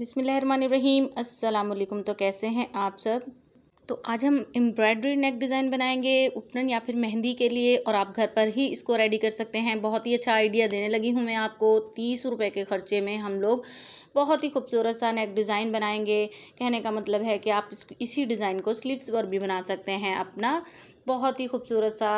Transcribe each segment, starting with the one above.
बिसमीम अस्सलाम तो कैसे हैं आप सब तो आज हम एम्ब्रॉयडरी नेक डिज़ाइन बनाएंगे उपनन या फिर मेहंदी के लिए और आप घर पर ही इसको रेडी कर सकते हैं बहुत ही अच्छा आइडिया देने लगी हूँ मैं आपको तीस रुपए के खर्चे में हम लोग बहुत ही खूबसूरत सा नेक डिज़ाइन बनाएंगे कहने का मतलब है कि आप इसी डिज़ाइन को स्लीवस पर भी बना सकते हैं अपना बहुत ही खूबसूरत सा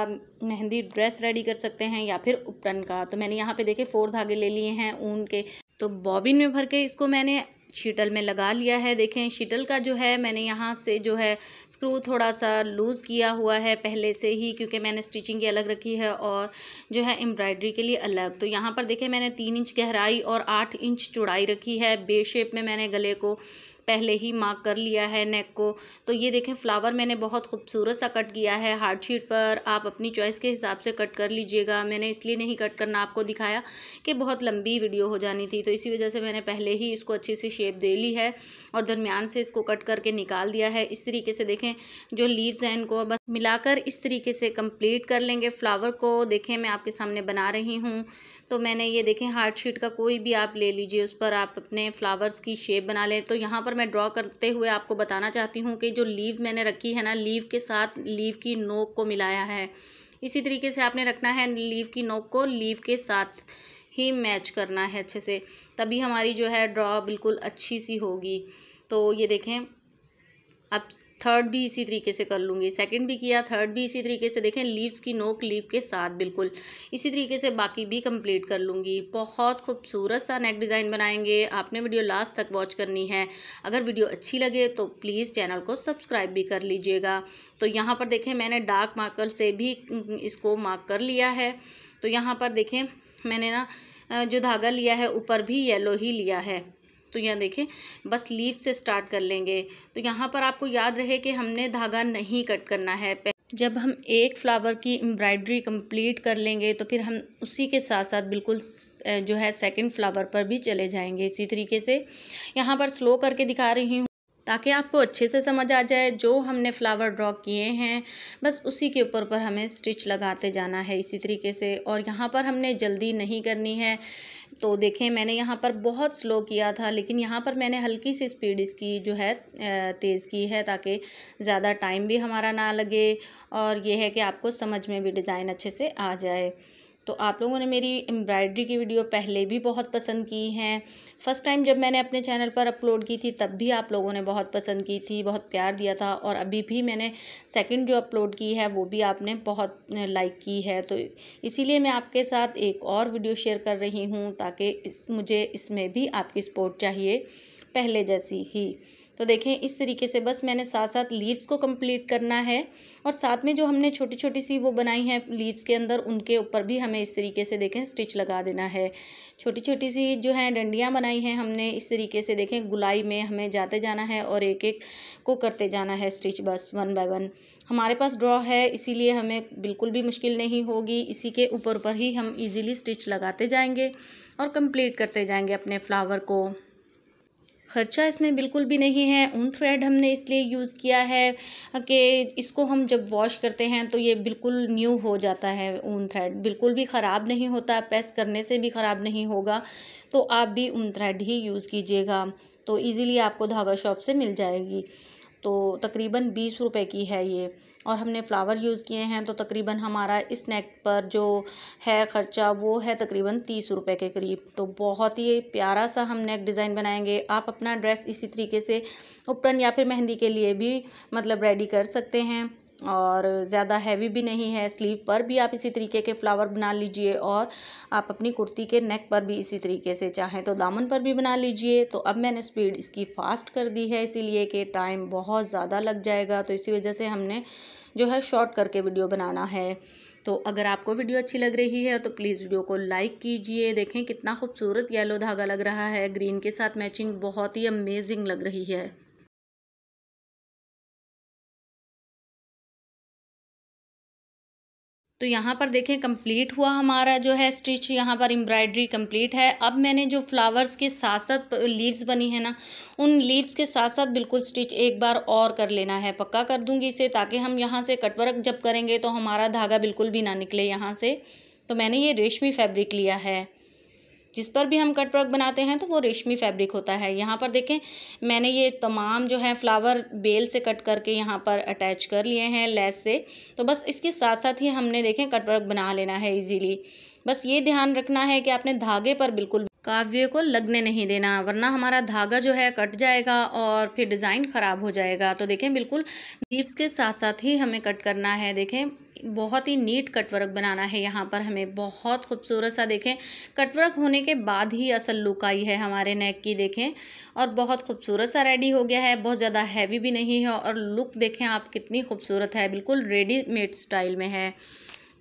मेहंदी ड्रेस रेडी कर सकते हैं या फिर उपटन का तो मैंने यहाँ पे देखे फोर धागे ले लिए हैं ऊन के तो बॉबिन में भर के इसको मैंने शीटल में लगा लिया है देखें शीटल का जो है मैंने यहाँ से जो है स्क्रू थोड़ा सा लूज़ किया हुआ है पहले से ही क्योंकि मैंने स्टिचिंग की अलग रखी है और जो है एम्ब्रॉयडरी के लिए अलग तो यहाँ पर देखें मैंने तीन इंच गहराई और आठ इंच चौड़ाई रखी है बे शेप में मैंने गले को पहले ही मार्क कर लिया है नेक को तो ये देखें फ्लावर मैंने बहुत खूबसूरत सा कट किया है हार्ड शीट पर आप अपनी चॉइस के हिसाब से कट कर लीजिएगा मैंने इसलिए नहीं कट करना आपको दिखाया कि बहुत लंबी वीडियो हो जानी थी तो इसी वजह से मैंने पहले ही इसको अच्छे से शेप दे ली है और दरमियान से इसको कट करके निकाल दिया है इस तरीके से देखें जो लीव्स हैं इनको बस मिलाकर इस तरीके से कंप्लीट कर लेंगे फ्लावर को देखें मैं आपके सामने बना रही हूँ तो मैंने ये देखें हार्ड शीट का कोई भी आप ले लीजिए उस पर आप अपने फ्लावर्स की शेप बना लें तो यहाँ पर मैं ड्रॉ करते हुए आपको बताना चाहती हूँ कि जो लीव मैंने रखी है ना लीव के साथ लीव की नोक को मिलाया है इसी तरीके से आपने रखना है लीव की नोक को लीव के साथ ही मैच करना है अच्छे से तभी हमारी जो है ड्रॉ बिल्कुल अच्छी सी होगी तो ये देखें अब थर्ड भी इसी तरीके से कर लूँगी सेकंड भी किया थर्ड भी इसी तरीके से देखें लीव्स की नोक लीव के साथ बिल्कुल इसी तरीके से बाकी भी कंप्लीट कर लूँगी बहुत खूबसूरत सा नेक डिज़ाइन बनाएंगे आपने वीडियो लास्ट तक वॉच करनी है अगर वीडियो अच्छी लगे तो प्लीज़ चैनल को सब्सक्राइब भी कर लीजिएगा तो यहाँ पर देखें मैंने डार्क मार्कर से भी इसको मार्क कर लिया है तो यहाँ पर देखें मैंने ना जो धागा लिया है ऊपर भी येलो ही लिया है तो यहाँ देखें बस लीफ से स्टार्ट कर लेंगे तो यहाँ पर आपको याद रहे कि हमने धागा नहीं कट करना है जब हम एक फ्लावर की एम्ब्रॉयडरी कंप्लीट कर लेंगे तो फिर हम उसी के साथ साथ बिल्कुल जो है सेकंड फ्लावर पर भी चले जाएंगे इसी तरीके से यहाँ पर स्लो करके दिखा रही हूँ ताकि आपको अच्छे से समझ आ जाए जो हमने फ्लावर ड्रॉ किए हैं बस उसी के ऊपर पर हमें स्टिच लगाते जाना है इसी तरीके से और यहाँ पर हमने जल्दी नहीं करनी है तो देखें मैंने यहाँ पर बहुत स्लो किया था लेकिन यहाँ पर मैंने हल्की सी स्पीड इसकी जो है तेज़ की है ताकि ज़्यादा टाइम भी हमारा ना लगे और यह है कि आपको समझ में भी डिज़ाइन अच्छे से आ जाए तो आप लोगों ने मेरी एम्ब्रॉयडरी की वीडियो पहले भी बहुत पसंद की हैं फ़र्स्ट टाइम जब मैंने अपने चैनल पर अपलोड की थी तब भी आप लोगों ने बहुत पसंद की थी बहुत प्यार दिया था और अभी भी मैंने सेकंड जो अपलोड की है वो भी आपने बहुत लाइक की है तो इसीलिए मैं आपके साथ एक और वीडियो शेयर कर रही हूँ ताकि इस, मुझे इसमें भी आपकी सपोर्ट चाहिए पहले जैसी ही तो देखें इस तरीके से बस मैंने साथ साथ लीव्स को कंप्लीट करना है और साथ में जो हमने छोटी छोटी सी वो बनाई हैं लीव्स के अंदर उनके ऊपर भी हमें इस तरीके से देखें स्टिच लगा देना है छोटी छोटी सी जो है डंडियाँ बनाई हैं हमने इस तरीके से देखें गुलाई में हमें जाते जाना है और एक एक को करते जाना है स्टिच बस वन बाय वन हमारे पास ड्रॉ है इसीलिए हमें बिल्कुल भी मुश्किल नहीं होगी इसी के ऊपर ऊपर ही हम इजीली स्टिच लगाते जाएंगे और कंप्लीट करते जाएंगे अपने फ्लावर को ख़र्चा इसमें बिल्कुल भी नहीं है ऊन थ्रेड हमने इसलिए यूज़ किया है कि इसको हम जब वॉश करते हैं तो ये बिल्कुल न्यू हो जाता है ऊन थ्रेड बिल्कुल भी ख़राब नहीं होता प्रेस करने से भी ख़राब नहीं होगा तो आप भी ऊन थ्रेड ही यूज़ कीजिएगा तो ईज़िली आपको धागा शॉप से मिल जाएगी तो तकरीबन बीस रुपये की है ये और हमने फ़्लावर यूज़ किए हैं तो तकरीबन हमारा इस नेक पर जो है ख़र्चा वो है तकरीबन तीस रुपए के करीब तो बहुत ही प्यारा सा हम नेक डिज़ाइन बनाएंगे आप अपना ड्रेस इसी तरीके से उपरन या फिर मेहंदी के लिए भी मतलब रेडी कर सकते हैं और ज़्यादा हैवी भी नहीं है स्लीव पर भी आप इसी तरीके के फ्लावर बना लीजिए और आप अपनी कुर्ती के नेक पर भी इसी तरीके से चाहें तो दामन पर भी बना लीजिए तो अब मैंने स्पीड इसकी फ़ास्ट कर दी है इसीलिए कि टाइम बहुत ज़्यादा लग जाएगा तो इसी वजह से हमने जो है शॉर्ट करके वीडियो बनाना है तो अगर आपको वीडियो अच्छी लग रही है तो प्लीज़ वीडियो को लाइक कीजिए देखें कितना खूबसूरत येलो धागा लग रहा है ग्रीन के साथ मैचिंग बहुत ही अमेजिंग लग रही है तो यहाँ पर देखें कंप्लीट हुआ हमारा जो है स्टिच यहाँ पर एम्ब्रॉयडरी कंप्लीट है अब मैंने जो फ्लावर्स के साथ साथ लीव्स बनी है ना उन लीव्स के साथ साथ बिल्कुल स्टिच एक बार और कर लेना है पक्का कर दूंगी इसे ताकि हम यहाँ से कटवर्क जब करेंगे तो हमारा धागा बिल्कुल भी ना निकले यहाँ से तो मैंने ये रेशमी फैब्रिक लिया है जिस पर भी हम कट वर्क बनाते हैं तो वो रेशमी फैब्रिक होता है यहाँ पर देखें मैंने ये तमाम जो है फ्लावर बेल से कट करके यहाँ पर अटैच कर लिए हैं लेस से तो बस इसके साथ साथ ही हमने देखें कट वर्क बना लेना है ईजीली बस ये ध्यान रखना है कि आपने धागे पर बिल्कुल काव्य को लगने नहीं देना वरना हमारा धागा जो है कट जाएगा और फिर डिज़ाइन ख़राब हो जाएगा तो देखें बिल्कुल लीव्स के साथ साथ ही हमें कट करना है देखें बहुत ही नीट कटवर्क बनाना है यहाँ पर हमें बहुत खूबसूरत सा देखें कटवर्क होने के बाद ही असल लुक आई है हमारे नेक की देखें और बहुत खूबसूरत सा रेडी हो गया है बहुत ज़्यादा हैवी भी नहीं है और लुक देखें आप कितनी खूबसूरत है बिल्कुल रेडीमेड स्टाइल में है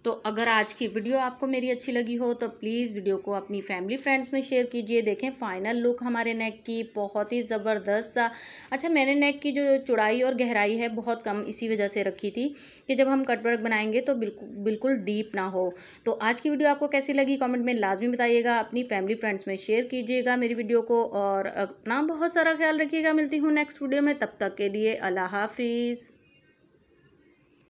तो अगर आज की वीडियो आपको मेरी अच्छी लगी हो तो प्लीज़ वीडियो को अपनी फैमिली फ्रेंड्स में शेयर कीजिए देखें फाइनल लुक हमारे नेक की बहुत ही ज़बरदस्त सा अच्छा मैंने नेक की जो चौड़ाई और गहराई है बहुत कम इसी वजह से रखी थी कि जब हम कटवर्क बनाएंगे तो बिल्कुल बिल्कुल डीप ना हो तो आज की वीडियो आपको कैसी लगी कॉमेंट में लाजमी बताइएगा अपनी फैमिली फ्रेंड्स में शेयर कीजिएगा मेरी वीडियो को और अपना बहुत सारा ख्याल रखिएगा मिलती हूँ नेक्स्ट वीडियो में तब तक के लिए अल्लाह हाफिज़